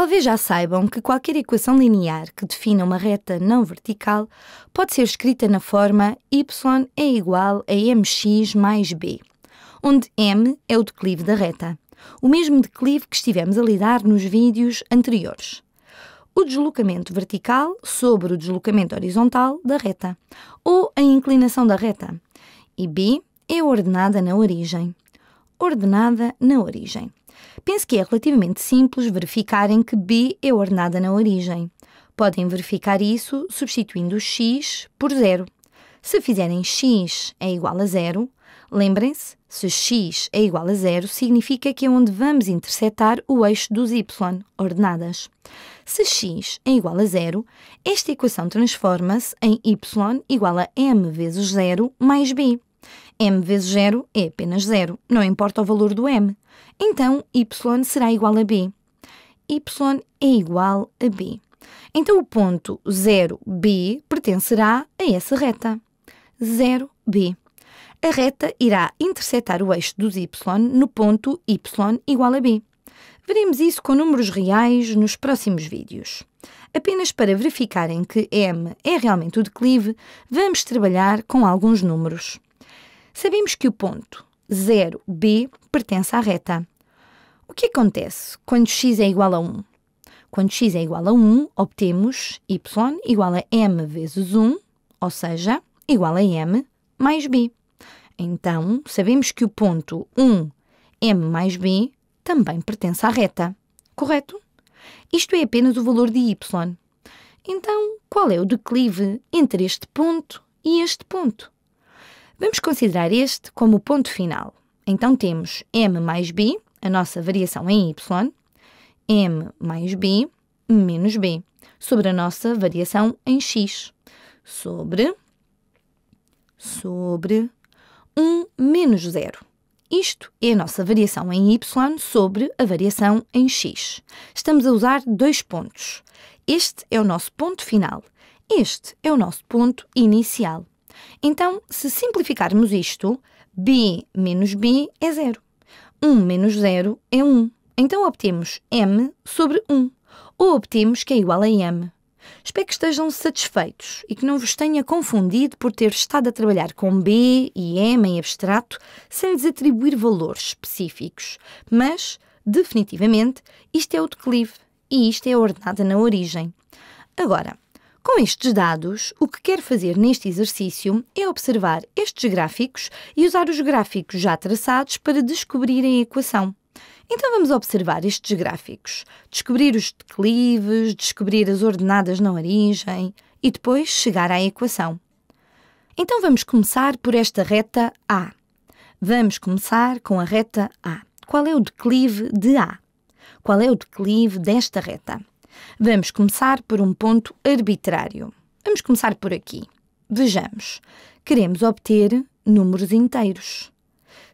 Talvez já saibam que qualquer equação linear que defina uma reta não vertical pode ser escrita na forma y é igual a mx mais b, onde m é o declive da reta, o mesmo declive que estivemos a lidar nos vídeos anteriores. O deslocamento vertical sobre o deslocamento horizontal da reta, ou a inclinação da reta, e b é ordenada na origem. Ordenada na origem. Penso que é relativamente simples verificarem que B é ordenada na origem. Podem verificar isso substituindo x por zero. Se fizerem x é igual a zero, lembrem-se, se x é igual a zero, significa que é onde vamos interceptar o eixo dos y, ordenadas. Se x é igual a zero, esta equação transforma-se em y igual a m vezes zero mais b m vezes 0 é apenas 0, não importa o valor do m. Então, y será igual a b. y é igual a b. Então, o ponto 0b pertencerá a essa reta. 0b. A reta irá interceptar o eixo dos y no ponto y igual a b. Veremos isso com números reais nos próximos vídeos. Apenas para verificarem que m é realmente o declive, vamos trabalhar com alguns números. Sabemos que o ponto 0b pertence à reta. O que acontece quando x é igual a 1? Quando x é igual a 1, obtemos y igual a m vezes 1, ou seja, igual a m mais b. Então, sabemos que o ponto 1, m mais b, também pertence à reta, correto? Isto é apenas o valor de y. Então, qual é o declive entre este ponto e este ponto? Vamos considerar este como o ponto final. Então temos m mais b, a nossa variação em y, m mais b menos b, sobre a nossa variação em x, sobre, sobre 1 menos 0. Isto é a nossa variação em y sobre a variação em x. Estamos a usar dois pontos. Este é o nosso ponto final. Este é o nosso ponto inicial. Então, se simplificarmos isto, b menos b é zero. 1 menos 0 é 1. Então obtemos m sobre 1, ou obtemos que é igual a m. Espero que estejam satisfeitos e que não vos tenha confundido por ter estado a trabalhar com B e M em abstrato sem lhes atribuir valores específicos. Mas, definitivamente, isto é o declive e isto é a ordenada na origem. Agora, com estes dados, o que quero fazer neste exercício é observar estes gráficos e usar os gráficos já traçados para descobrir a equação. Então vamos observar estes gráficos, descobrir os declives, descobrir as ordenadas na origem e depois chegar à equação. Então vamos começar por esta reta A. Vamos começar com a reta A. Qual é o declive de A? Qual é o declive desta reta? Vamos começar por um ponto arbitrário. Vamos começar por aqui. Vejamos. Queremos obter números inteiros.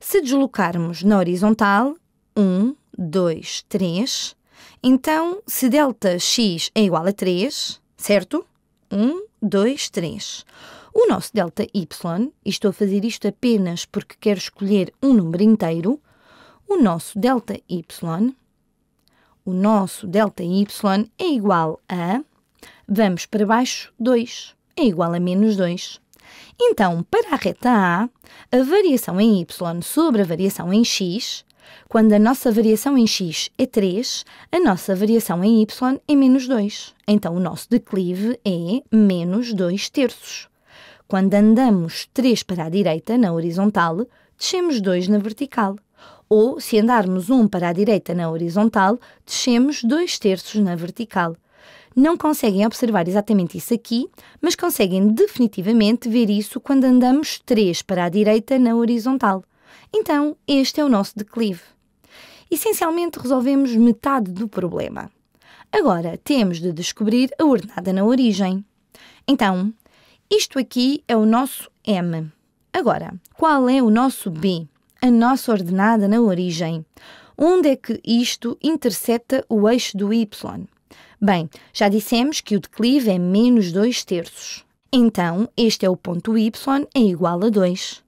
Se deslocarmos na horizontal, 1, 2, 3, então se Δx é igual a 3, certo? 1, 2, 3. O nosso delta y, e estou a fazer isto apenas porque quero escolher um número inteiro, o nosso delta y o nosso delta y é igual a, vamos para baixo, 2, é igual a menos 2. Então, para a reta A, a variação em y sobre a variação em x, quando a nossa variação em x é 3, a nossa variação em y é menos 2. Então, o nosso declive é menos 2 terços. Quando andamos 3 para a direita, na horizontal, descemos 2 na vertical ou, se andarmos um para a direita na horizontal, descemos dois terços na vertical. Não conseguem observar exatamente isso aqui, mas conseguem definitivamente ver isso quando andamos 3 para a direita na horizontal. Então, este é o nosso declive. Essencialmente, resolvemos metade do problema. Agora, temos de descobrir a ordenada na origem. Então, isto aqui é o nosso m. Agora, qual é o nosso b? a nossa ordenada na origem. Onde é que isto intercepta o eixo do y? Bem, já dissemos que o declive é menos 2 terços. Então, este é o ponto y é igual a 2.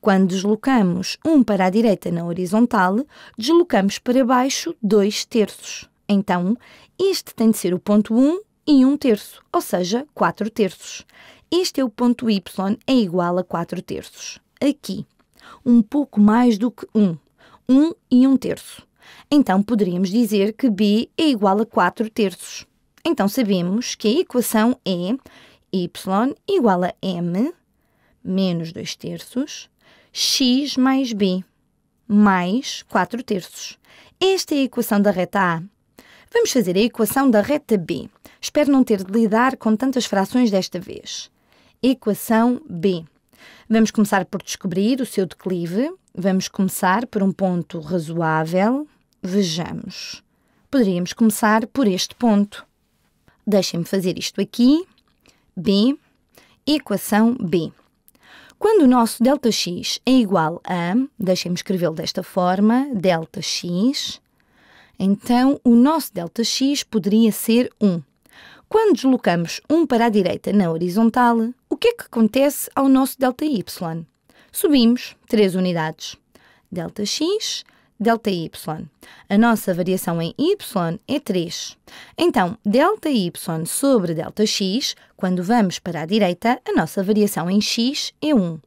Quando deslocamos 1 um para a direita na horizontal, deslocamos para baixo 2 terços. Então, este tem de ser o ponto 1 e 1 terço, ou seja, 4 terços. Este é o ponto y é igual a 4 terços. Aqui, um pouco mais do que 1, 1 e 1 terço. Então poderíamos dizer que b é igual a 4 terços. Então sabemos que a equação é y igual a m menos 2 terços x mais b mais 4 terços. Esta é a equação da reta A. Vamos fazer a equação da reta B. Espero não ter de lidar com tantas frações desta vez. Equação B. Vamos começar por descobrir o seu declive, vamos começar por um ponto razoável. Vejamos. Poderíamos começar por este ponto. Deixem-me fazer isto aqui. B, equação B. Quando o nosso Δx é igual a, deixem-me escrevê-lo desta forma, Δx, então o nosso Δx poderia ser 1. Quando deslocamos 1 para a direita na horizontal, o que é que acontece ao nosso ΔY? Subimos 3 unidades. ΔX, ΔY. A nossa variação em Y é 3. Então, ΔY sobre ΔX, quando vamos para a direita, a nossa variação em X é 1.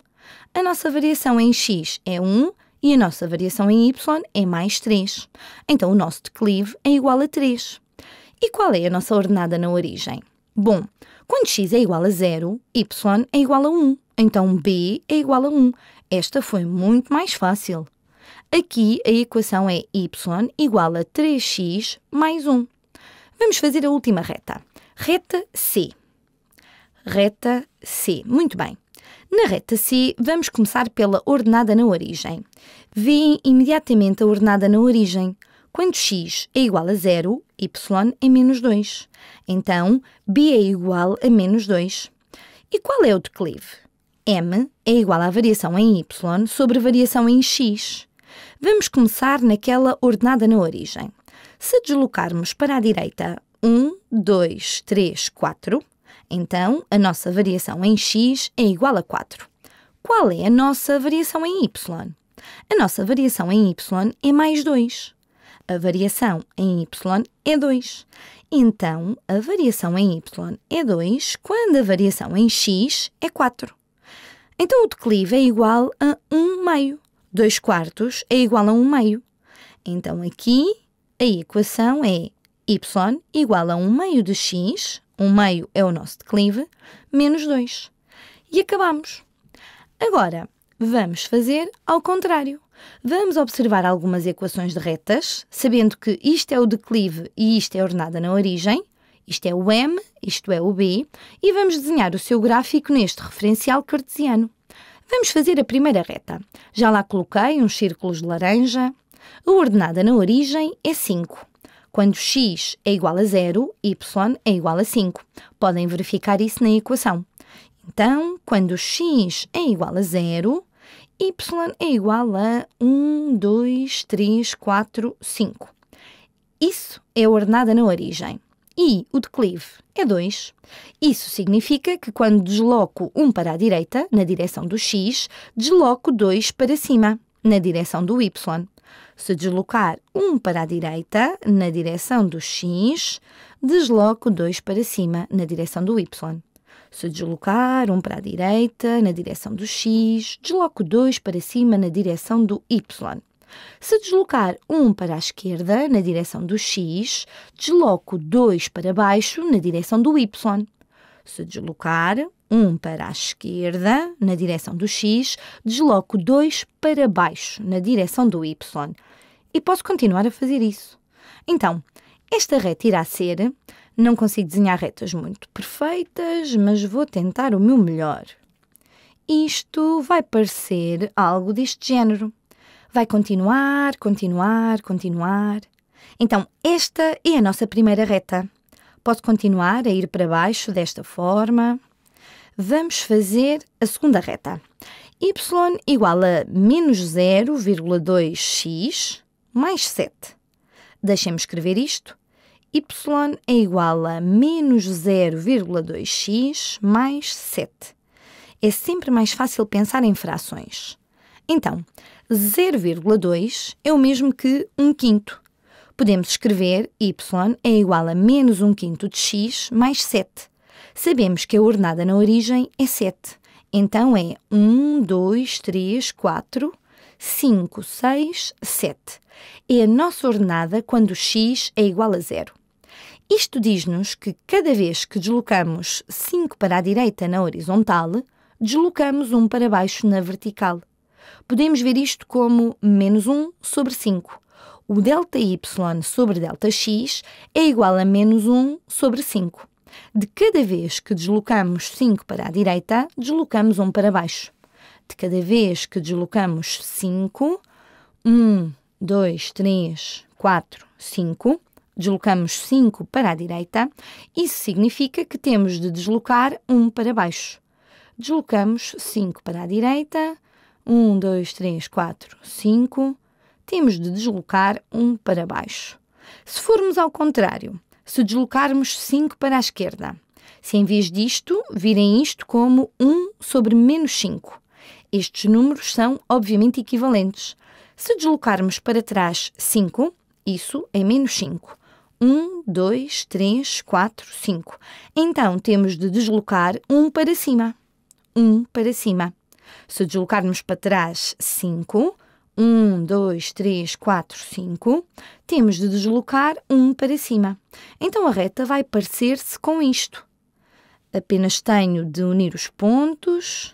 A nossa variação em X é 1 e a nossa variação em Y é mais 3. Então, o nosso declive é igual a 3. E qual é a nossa ordenada na origem? Bom, quando x é igual a 0, y é igual a 1. Então b é igual a 1. Esta foi muito mais fácil. Aqui a equação é y igual a 3x mais 1. Vamos fazer a última reta. Reta C. Reta C. Muito bem. Na reta C, vamos começar pela ordenada na origem. Vêem imediatamente a ordenada na origem. Quando x é igual a zero, y é menos 2. Então, b é igual a menos 2. E qual é o declive? m é igual à variação em y sobre a variação em x. Vamos começar naquela ordenada na origem. Se deslocarmos para a direita 1, 2, 3, 4, então a nossa variação em x é igual a 4. Qual é a nossa variação em y? A nossa variação em y é mais 2 a variação em y é 2. Então, a variação em y é 2 quando a variação em x é 4. Então, o declive é igual a 1 meio. 2 quartos é igual a 1 meio. Então, aqui a equação é y igual a 1 meio de x, 1 meio é o nosso declive, menos 2. E acabamos. Agora, vamos fazer ao contrário. Vamos observar algumas equações de retas, sabendo que isto é o declive e isto é a ordenada na origem, isto é o M, isto é o B, e vamos desenhar o seu gráfico neste referencial cartesiano. Vamos fazer a primeira reta. Já lá coloquei uns círculos de laranja. A ordenada na origem é 5. Quando x é igual a 0, y é igual a 5. Podem verificar isso na equação. Então, quando x é igual a 0, y é igual a 1, 2, 3, 4, 5. Isso é a ordenada na origem. E o declive é 2. Isso significa que quando desloco 1 para a direita, na direção do x, desloco 2 para cima, na direção do y. Se deslocar 1 para a direita, na direção do x, desloco 2 para cima, na direção do y. Se deslocar um para a direita, na direção do X, desloco dois para cima, na direção do Y. Se deslocar um para a esquerda, na direção do X, desloco dois para baixo, na direção do Y. Se deslocar um para a esquerda, na direção do X, desloco dois para baixo, na direção do Y. E posso continuar a fazer isso. Então, esta reta irá ser não consigo desenhar retas muito perfeitas, mas vou tentar o meu melhor. Isto vai parecer algo deste género. Vai continuar, continuar, continuar. Então, esta é a nossa primeira reta. Posso continuar a ir para baixo desta forma. Vamos fazer a segunda reta. Y igual a menos 0,2x mais 7. Deixem-me escrever isto y é igual a menos 0,2x mais 7. É sempre mais fácil pensar em frações. Então, 0,2 é o mesmo que 1 quinto. Podemos escrever y é igual a menos 1 quinto de x mais 7. Sabemos que a ordenada na origem é 7. Então é 1, 2, 3, 4, 5, 6, 7. É a nossa ordenada quando x é igual a zero. Isto diz-nos que cada vez que deslocamos 5 para a direita na horizontal, deslocamos 1 para baixo na vertical. Podemos ver isto como menos 1 sobre 5. O ΔY sobre ΔX é igual a menos 1 sobre 5. De cada vez que deslocamos 5 para a direita, deslocamos 1 para baixo. De cada vez que deslocamos 5, 1, 2, 3, 4, 5, deslocamos 5 para a direita, isso significa que temos de deslocar 1 para baixo. Deslocamos 5 para a direita, 1, 2, 3, 4, 5. Temos de deslocar 1 para baixo. Se formos ao contrário, se deslocarmos 5 para a esquerda, se em vez disto virem isto como 1 sobre menos 5. Estes números são obviamente equivalentes. Se deslocarmos para trás 5, isso é menos 5. 1, 2, 3, 4, 5. Então temos de deslocar 1 para cima. 1 para cima. Se deslocarmos para trás 5, 1, 2, 3, 4, 5, temos de deslocar 1 para cima. Então a reta vai parecer-se com isto. Apenas tenho de unir os pontos.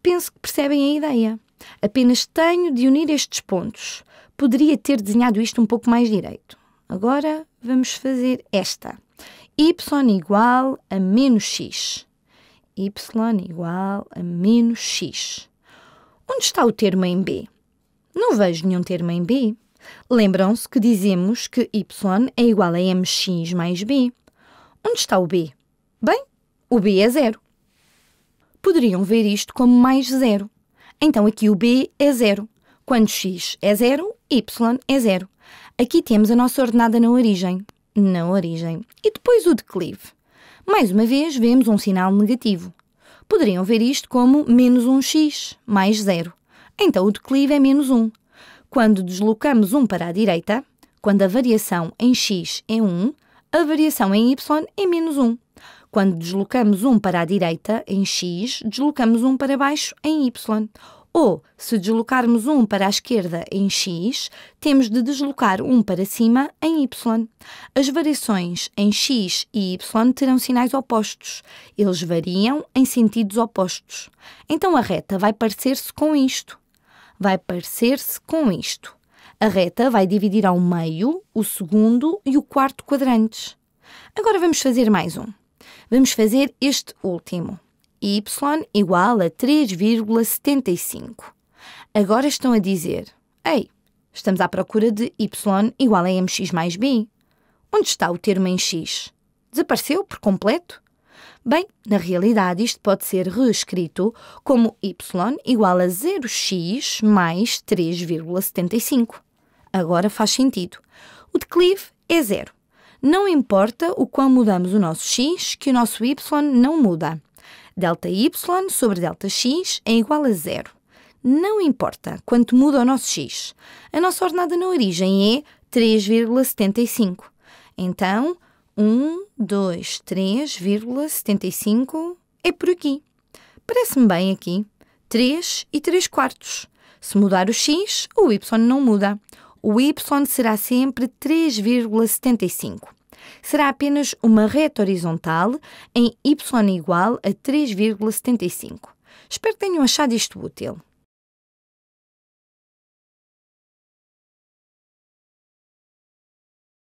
Penso que percebem a ideia. Apenas tenho de unir estes pontos. Poderia ter desenhado isto um pouco mais direito. Agora vamos fazer esta. y igual a menos x. y igual a menos x. Onde está o termo em b? Não vejo nenhum termo em b. Lembram-se que dizemos que y é igual a mx mais b. Onde está o b? Bem, o b é zero. Poderiam ver isto como mais zero. Então aqui o b é zero. Quando x é zero, y é zero. Aqui temos a nossa ordenada na origem, na origem, e depois o declive. Mais uma vez vemos um sinal negativo. Poderiam ver isto como menos 1x mais 0. Então o declive é menos 1. Quando deslocamos 1 para a direita, quando a variação em x é 1, a variação em y é menos 1. Quando deslocamos 1 para a direita, em x, deslocamos 1 para baixo, em y. Ou, se deslocarmos um para a esquerda em x, temos de deslocar um para cima em y. As variações em x e y terão sinais opostos. Eles variam em sentidos opostos. Então a reta vai parecer-se com isto. Vai parecer-se com isto. A reta vai dividir ao meio o segundo e o quarto quadrantes. Agora vamos fazer mais um. Vamos fazer este último y igual a 3,75. Agora estão a dizer: Ei, estamos à procura de y igual a mx mais b. Onde está o termo em x? Desapareceu por completo? Bem, na realidade, isto pode ser reescrito como y igual a 0x mais 3,75. Agora faz sentido. O declive é zero. Não importa o quão mudamos o nosso x, que o nosso y não muda. Delta y sobre delta x é igual a zero. Não importa quanto muda o nosso x. A nossa ordenada na origem é 3,75. Então, 1, 2, 3,75 é por aqui. Parece-me bem aqui. 3 e 3 quartos. Se mudar o x, o y não muda. O y será sempre 3,75 será apenas uma reta horizontal em y igual a 3,75. Espero que tenham achado isto útil.